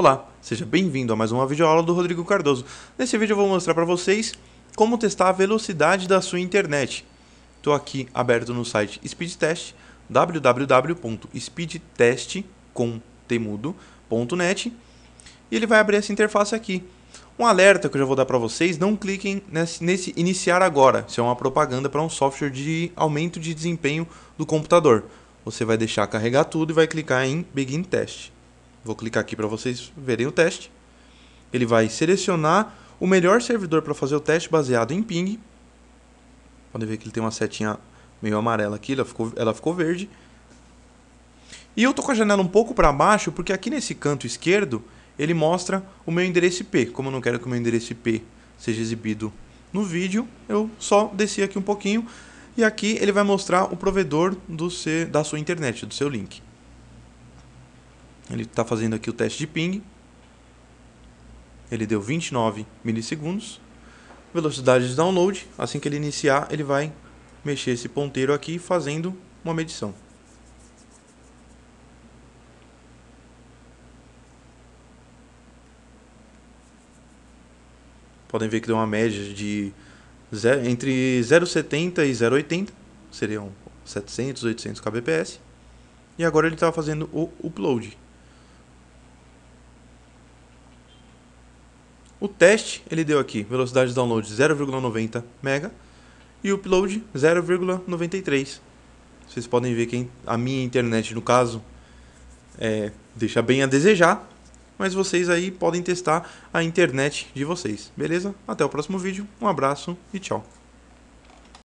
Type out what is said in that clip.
Olá, seja bem-vindo a mais uma videoaula do Rodrigo Cardoso. Nesse vídeo eu vou mostrar para vocês como testar a velocidade da sua internet. Estou aqui aberto no site Speedtest, www.speedtest.net e ele vai abrir essa interface aqui. Um alerta que eu já vou dar para vocês, não cliquem nesse, nesse iniciar agora, isso é uma propaganda para um software de aumento de desempenho do computador. Você vai deixar carregar tudo e vai clicar em Begin Test. Vou clicar aqui para vocês verem o teste. Ele vai selecionar o melhor servidor para fazer o teste baseado em ping. Podem ver que ele tem uma setinha meio amarela aqui, ela ficou, ela ficou verde. E eu tô com a janela um pouco para baixo, porque aqui nesse canto esquerdo ele mostra o meu endereço IP. Como eu não quero que o meu endereço IP seja exibido no vídeo, eu só desci aqui um pouquinho. E aqui ele vai mostrar o provedor do seu, da sua internet, do seu link. Ele está fazendo aqui o teste de ping. Ele deu 29 milissegundos. Velocidade de download. Assim que ele iniciar, ele vai mexer esse ponteiro aqui fazendo uma medição. Podem ver que deu uma média de zero, entre 0,70 e 0,80, seriam 700, 800 kbps. E agora ele está fazendo o upload. O teste ele deu aqui velocidade de download 0,90 mega e o upload 0,93. Vocês podem ver que a minha internet no caso é, deixa bem a desejar, mas vocês aí podem testar a internet de vocês, beleza? Até o próximo vídeo, um abraço e tchau.